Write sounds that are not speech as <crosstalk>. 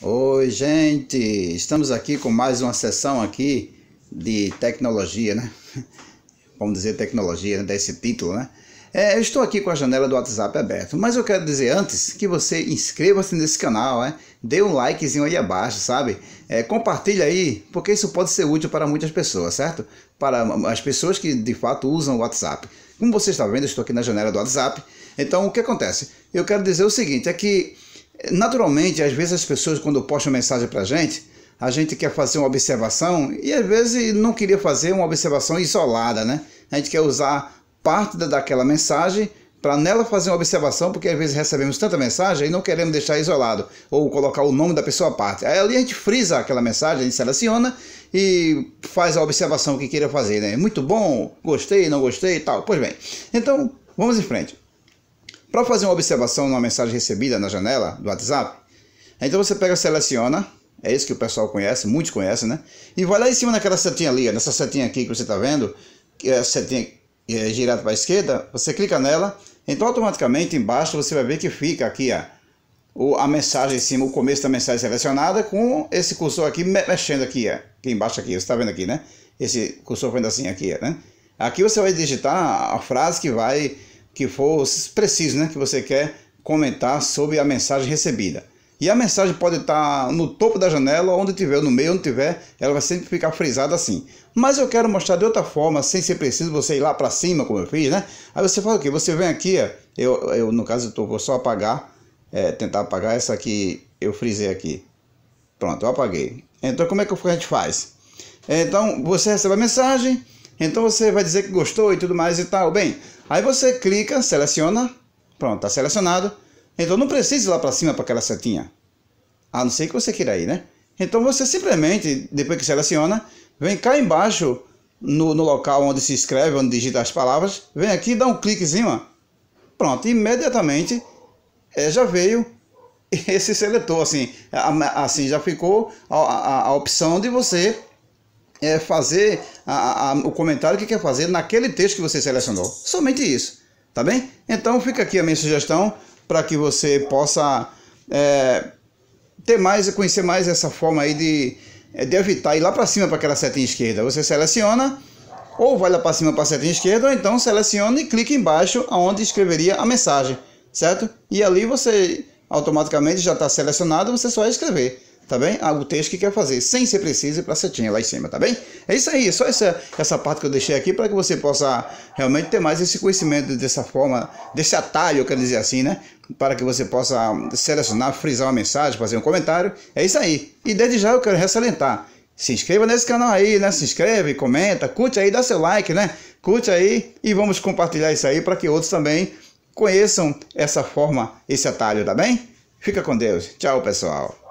Oi, gente! Estamos aqui com mais uma sessão aqui de tecnologia, né? <laughs> Vamos dizer tecnologia, né? desse título, né? É, eu estou aqui com a janela do WhatsApp aberta, mas eu quero dizer antes que você inscreva-se nesse canal, né? Dê um likezinho aí abaixo, sabe? É, compartilha aí, porque isso pode ser útil para muitas pessoas, certo? Para as pessoas que de fato usam o WhatsApp. Como você está vendo, eu estou aqui na janela do WhatsApp. Então, o que acontece? Eu quero dizer o seguinte, é que Naturalmente, às vezes as pessoas, quando postam mensagem para a gente, a gente quer fazer uma observação e às vezes não queria fazer uma observação isolada, né? A gente quer usar parte daquela mensagem para nela fazer uma observação, porque às vezes recebemos tanta mensagem e não queremos deixar isolado, ou colocar o nome da pessoa à parte. Aí ali a gente frisa aquela mensagem, a gente seleciona e faz a observação que queira fazer, né? Muito bom, gostei, não gostei e tal. Pois bem, então vamos em frente. Para fazer uma observação numa mensagem recebida na janela do WhatsApp, então você pega, seleciona, é isso que o pessoal conhece, muitos conhecem, né? E vai lá em cima naquela setinha ali, nessa setinha aqui que você está vendo, que é a setinha é, girada para a esquerda, você clica nela, então automaticamente embaixo você vai ver que fica aqui a, a mensagem em cima, o começo da mensagem selecionada com esse cursor aqui mexendo aqui, aqui embaixo aqui, você está vendo aqui, né? Esse cursor fazendo assim aqui, né? Aqui você vai digitar a frase que vai que for preciso, né, que você quer comentar sobre a mensagem recebida. E a mensagem pode estar no topo da janela, onde tiver, no meio, onde tiver, ela vai sempre ficar frisada assim. Mas eu quero mostrar de outra forma, sem ser preciso você ir lá para cima, como eu fiz, né? Aí você fala o quê? Você vem aqui, ó, eu, eu no caso eu tô, vou só apagar, é, tentar apagar essa que eu frisei aqui. Pronto, eu apaguei. Então como é que a gente faz? Então você recebe a mensagem, então você vai dizer que gostou e tudo mais e tal. Bem, aí você clica, seleciona, pronto, está selecionado. Então não precisa ir lá para cima para aquela setinha. A não ser que você queira ir, né? Então você simplesmente, depois que seleciona, vem cá embaixo no, no local onde se escreve, onde digita as palavras, vem aqui, dá um cliquezinho, ó. pronto, imediatamente é, já veio <laughs> esse seletor, assim, assim já ficou a, a, a opção de você é, fazer a, a, o comentário que quer fazer naquele texto que você selecionou. Somente isso, tá bem? Então fica aqui a minha sugestão para que você possa é, ter mais, conhecer mais essa forma aí de, é, de evitar ir lá para cima para aquela setinha esquerda. Você seleciona ou vai lá para cima para a setinha esquerda, ou então seleciona e clica embaixo onde escreveria a mensagem, certo? E ali você automaticamente já está selecionado, você só vai escrever tá bem? o texto que quer fazer, sem ser preciso, para setinha lá em cima, tá bem? É isso aí, só essa, essa parte que eu deixei aqui para que você possa realmente ter mais esse conhecimento dessa forma, desse atalho, eu dizer assim, né? Para que você possa hum, selecionar, frisar uma mensagem, fazer um comentário. É isso aí. E desde já eu quero ressalentar. Se inscreva nesse canal aí, né? Se inscreve, comenta, curte aí, dá seu like, né? Curte aí e vamos compartilhar isso aí para que outros também conheçam essa forma, esse atalho, tá bem? Fica com Deus. Tchau, pessoal.